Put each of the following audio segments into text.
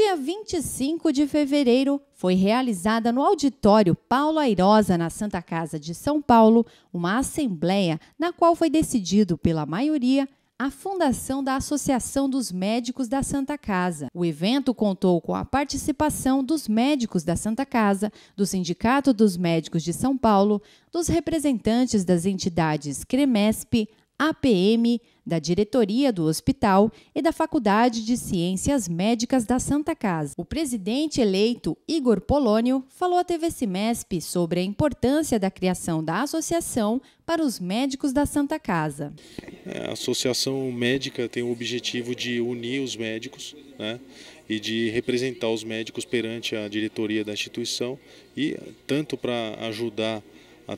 dia 25 de fevereiro, foi realizada no auditório Paulo Airosa, na Santa Casa de São Paulo, uma assembleia na qual foi decidido pela maioria a fundação da Associação dos Médicos da Santa Casa. O evento contou com a participação dos médicos da Santa Casa, do Sindicato dos Médicos de São Paulo, dos representantes das entidades CREMESP, APM, da diretoria do hospital e da Faculdade de Ciências Médicas da Santa Casa. O presidente eleito, Igor Polônio, falou à TV Cimesp sobre a importância da criação da associação para os médicos da Santa Casa. É, a associação médica tem o objetivo de unir os médicos né, e de representar os médicos perante a diretoria da instituição e tanto para ajudar a,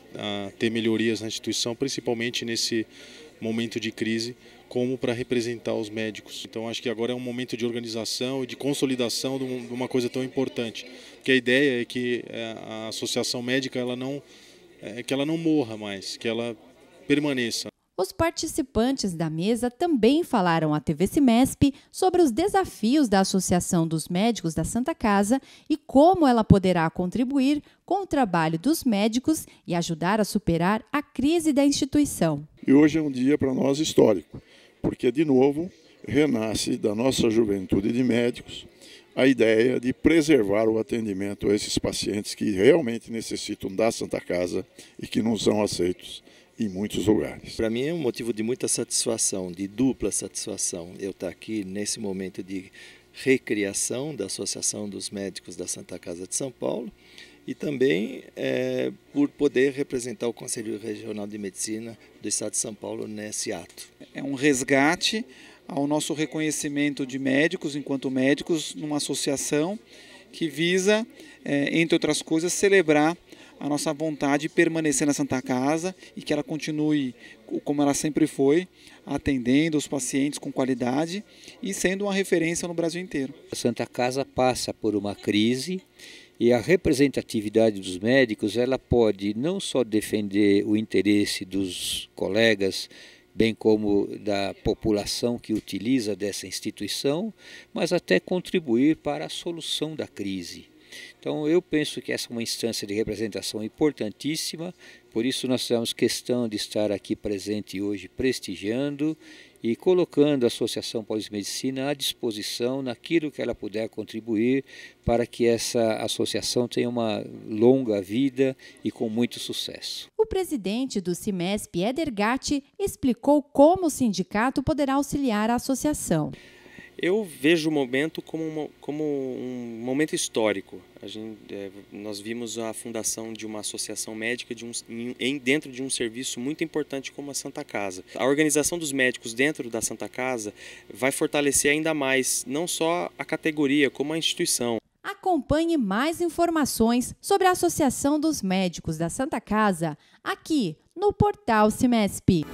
a ter melhorias na instituição, principalmente nesse momento de crise como para representar os médicos. Então acho que agora é um momento de organização e de consolidação de uma coisa tão importante. Porque a ideia é que é, a associação médica ela não é que ela não morra mais, que ela permaneça. Os participantes da mesa também falaram à TV Cimesp sobre os desafios da Associação dos Médicos da Santa Casa e como ela poderá contribuir com o trabalho dos médicos e ajudar a superar a crise da instituição. E hoje é um dia para nós histórico, porque, de novo, renasce da nossa juventude de médicos a ideia de preservar o atendimento a esses pacientes que realmente necessitam da Santa Casa e que não são aceitos em muitos lugares. Para mim é um motivo de muita satisfação, de dupla satisfação, eu estar aqui nesse momento de recriação da Associação dos Médicos da Santa Casa de São Paulo e também é, por poder representar o Conselho Regional de Medicina do Estado de São Paulo nesse ato. É um resgate ao nosso reconhecimento de médicos, enquanto médicos, numa associação que visa, é, entre outras coisas, celebrar a nossa vontade de permanecer na Santa Casa e que ela continue como ela sempre foi, atendendo os pacientes com qualidade e sendo uma referência no Brasil inteiro. A Santa Casa passa por uma crise e a representatividade dos médicos, ela pode não só defender o interesse dos colegas bem como da população que utiliza dessa instituição, mas até contribuir para a solução da crise. Então eu penso que essa é uma instância de representação importantíssima, por isso nós fizemos questão de estar aqui presente hoje prestigiando e colocando a Associação Paulista de Medicina à disposição naquilo que ela puder contribuir para que essa associação tenha uma longa vida e com muito sucesso. O presidente do CIMESP, Eder Gatti, explicou como o sindicato poderá auxiliar a associação. Eu vejo o momento como um, como um momento histórico. A gente, é, nós vimos a fundação de uma associação médica de um, em, dentro de um serviço muito importante como a Santa Casa. A organização dos médicos dentro da Santa Casa vai fortalecer ainda mais, não só a categoria, como a instituição. Acompanhe mais informações sobre a Associação dos Médicos da Santa Casa aqui no portal Cimesp.